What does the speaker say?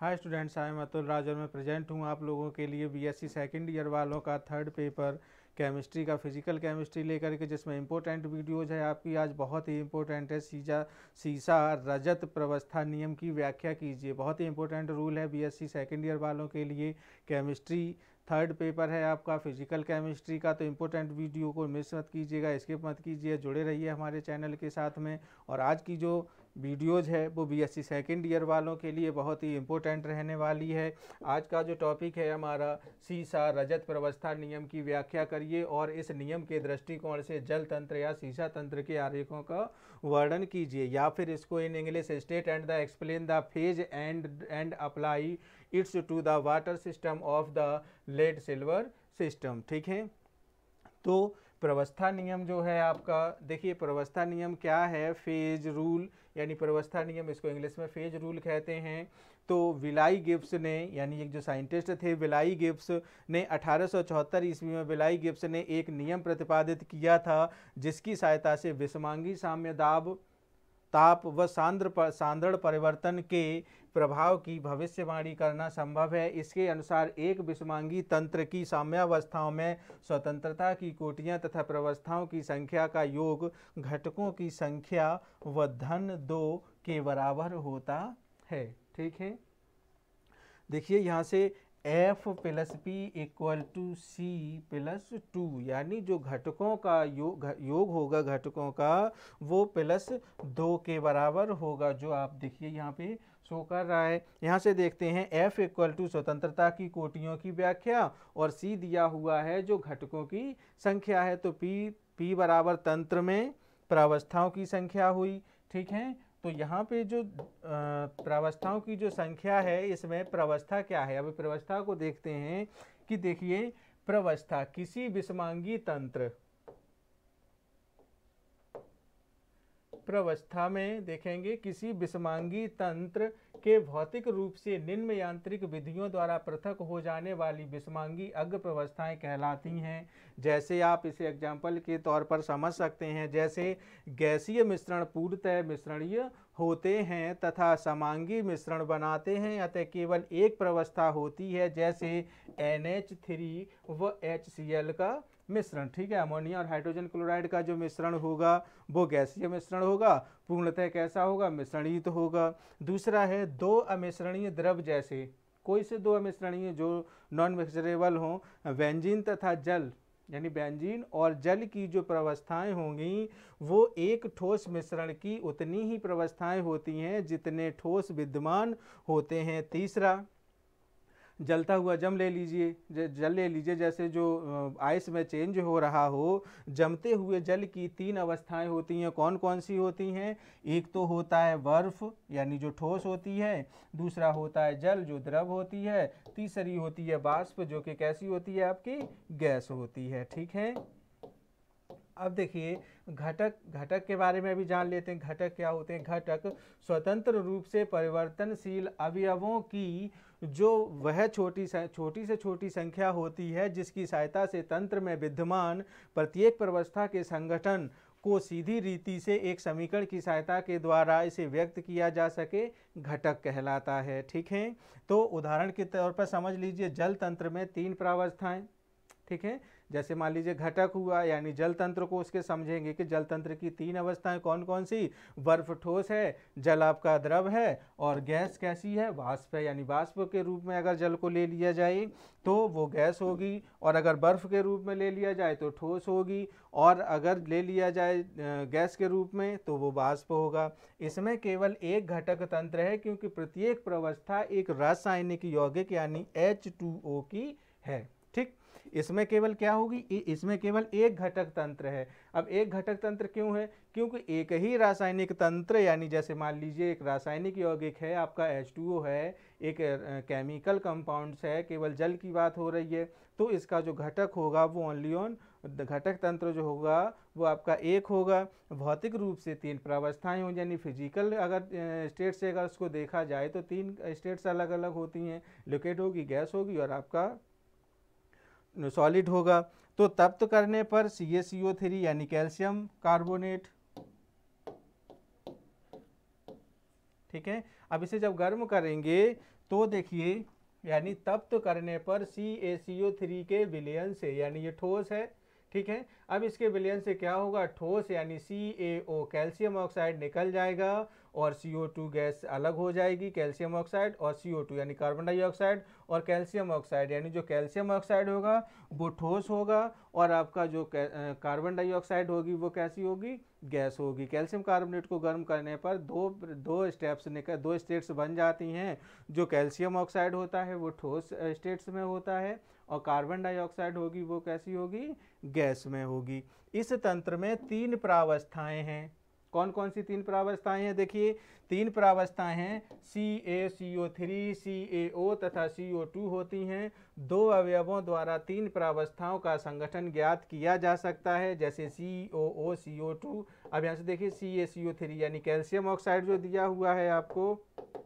hi students I am Atul Raj और मैं present हूँ आप लोगों के लिए बीएससी सेकंड ईयर वालों का थर्ड पेपर केमिस्ट्री का फिजिकल केमिस्ट्री लेकर के जिसमें इंपॉर्टेंट वीडियोज है आपकी आज बहुत ही इंपॉर्टेंट है सीजा सीसा रजत प्रवस्था नियम की व्याख्या कीजिए बहुत ही इंपॉर्टेंट रूल है बीएससी सेकंड ईयर वालों के लिए केमिस्ट्री थर्ड पेपर है आपका फिजिकल केमिस्ट्री का तो इम्पोर्टेंट वीडियो को मिस मत कीजिएगा स्किप मत कीजिए जुड़े रहिए हमारे चैनल के साथ में और आज की जो वीडियोज़ है वो बी एस सेकेंड ईयर वालों के लिए बहुत ही इम्पोर्टेंट रहने वाली है आज का जो टॉपिक है हमारा सीसा रजत प्रवस्था नियम की व्याख्या करिए और इस नियम के दृष्टिकोण से जल तंत्र या सीसा तंत्र के आरेखों का वर्णन कीजिए या फिर इसको in English state and the explain the phase and and apply its to the water system of the lead silver system ठीक है तो प्रवस्था नियम जो है आपका देखिए प्रवस्था नियम क्या है फेज रूल यानी प्रवस्था नियम इसको इंग्लिश में फेज रूल कहते हैं तो विलाई गिप्स ने यानी एक जो साइंटिस्ट थे विलाई गिप्स ने 1874 ईस्वी में विलाई गिप्स ने एक नियम प्रतिपादित किया था जिसकी सहायता से विषमांगी दाब ताप व सांद्र सांद्रण परिवर्तन के प्रभाव की भविष्यवाणी करना संभव है इसके अनुसार एक विषमांगी तंत्र की साम्यावस्थाओं में स्वतंत्रता की कोटियां तथा प्रवस्थाओं की संख्या का योग घटकों की संख्या व धन दो के बराबर होता है ठीक है देखिए यहाँ से F plus P equal to C plus two यानी जो घटकों का योग योग होगा घटकों का वो प्लस दो के बराबर होगा जो आप देखिए यहाँ पे शो कर रहा है यहाँ से देखते हैं एफ इक्वल टू स्वतंत्रता की कोटियों की व्याख्या और सी दिया हुआ है जो घटकों की संख्या है तो पी पी बराबर तंत्र में प्रावस्थाओं की संख्या हुई ठीक है तो यहाँ पे जो प्रावस्थाओं की जो संख्या है इसमें प्रवस्था क्या है अब प्रवस्था को देखते हैं कि देखिए प्रवस्था किसी विषमांगी तंत्र प्रवस्था में देखेंगे किसी विषमांगी तंत्र के भौतिक रूप से निम्न यांत्रिक विधियों द्वारा पृथक हो जाने वाली विषमांगी अग्र प्रवस्थाएँ कहलाती हैं जैसे आप इसे एग्जाम्पल के तौर पर समझ सकते हैं जैसे गैसीय मिश्रण पूर्णतः मिश्रणीय होते हैं तथा समांगी मिश्रण बनाते हैं अतः केवल एक प्रवस्था होती है जैसे एन एच थ्री व एच सी एल का मिश्रण ठीक है अमोनिया और हाइड्रोजन क्लोराइड का जो मिश्रण होगा वो गैसीय मिश्रण होगा पूर्णतः कैसा होगा मिश्रणीय तो होगा दूसरा है दो अमिश्रणीय द्रव जैसे कोई से दो अमिश्रणीय जो नॉन मिक्सरेबल हों व्यंजिन तथा जल यानी बेंजीन और जल की जो प्रवस्थाएं होंगी वो एक ठोस मिश्रण की उतनी ही प्रवस्थाएं होती हैं जितने ठोस विद्यमान होते हैं तीसरा जलता हुआ जम ले लीजिए जल ले लीजिए जैसे जो आइस में चेंज हो रहा हो जमते हुए जल की तीन अवस्थाएं होती हैं कौन कौन सी होती हैं एक तो होता है बर्फ़ यानी जो ठोस होती है दूसरा होता है जल जो द्रव होती है तीसरी होती है बाष्प जो कि कैसी होती है आपकी गैस होती है ठीक है अब देखिए घटक घटक के बारे में भी जान लेते हैं घटक क्या होते हैं घटक स्वतंत्र रूप से परिवर्तनशील अवयवों की जो वह छोटी छोटी से छोटी संख्या होती है जिसकी सहायता से तंत्र में विद्यमान प्रत्येक प्रवस्था के संगठन को सीधी रीति से एक समीकरण की सहायता के द्वारा इसे व्यक्त किया जा सके घटक कहलाता है ठीक है तो उदाहरण के तौर पर समझ लीजिए जल तंत्र में तीन प्रावस्थाएँ ठीक है जैसे मान लीजिए घटक हुआ यानी जल तंत्र को उसके समझेंगे कि जल तंत्र की तीन अवस्थाएं कौन कौन सी बर्फ ठोस है जल आपका द्रव है और गैस कैसी है वाष्प है यानी वाष्प के रूप में अगर जल को ले लिया जाए तो वो गैस होगी और अगर बर्फ के रूप में ले लिया जाए तो ठोस होगी और अगर ले लिया जाए गैस के रूप में तो वो वाष्प होगा इसमें केवल एक घटक तंत्र है क्योंकि प्रत्येक प्रवस्था एक रासायनिक यौगिक यानी एच की है ठीक इसमें केवल क्या होगी इसमें केवल एक घटक तंत्र है अब एक घटक तंत्र क्यों है क्योंकि एक ही रासायनिक तंत्र यानी जैसे मान लीजिए एक रासायनिक यौगिक है आपका H2O है एक केमिकल कंपाउंड्स है केवल जल की बात हो रही है तो इसका जो घटक होगा वो ओनली ऑन घटक तंत्र जो होगा वो आपका एक होगा भौतिक रूप से तीन प्रावस्थाएँ हों यानी फिजिकल अगर स्टेट से अगर उसको देखा जाए तो तीन स्टेट्स अलग अलग होती हैं लिक्विड होगी गैस होगी और आपका सॉलिड होगा तो तप्त तो करने पर C A C O three यानी कैल्शियम कार्बोनेट ठीक है अब इसे जब गर्म करेंगे तो देखिए यानी तप्त तो करने पर C A C O three के विलयन से यानी ये ठोस है ठीक है अब इसके विलयन से क्या होगा ठोस यानी सी ए ओ कैल्शियम ऑक्साइड निकल जाएगा और सी ओ टू गैस अलग हो जाएगी कैल्शियम ऑक्साइड और सी ओ टू यानी कार्बन डाइऑक्साइड और कैल्शियम ऑक्साइड यानी जो कैल्शियम ऑक्साइड होगा वो ठोस होगा और आपका जो कार्बन डाइऑक्साइड होगी वो कैसी होगी गैस होगी कैल्शियम कार्बोनेट को गर्म करने पर दो दो स्टेप्स निकल दो स्टेट्स बन जाती हैं जो कैल्शियम ऑक्साइड होता है वो ठोस स्टेट्स में होता है और कार्बन डाइऑक्साइड होगी वो कैसी होगी गैस में होगी इस तंत्र में तीन प्रावस्थाएं हैं कौन कौन सी तीन प्रावस्थाएं हैं देखिए तीन प्रावस्थाएं हैं सी A C O three C ए ओ तथा सी ओ टू होती हैं दो अवयवों द्वारा तीन प्रावस्थाओं का संगठन ज्ञात किया जा सकता है जैसे सी ओ ओ सी ओ टू अब यहाँ से देखिए C A C O three यानी कैल्शियम ऑक्साइड जो दिया हुआ है आपको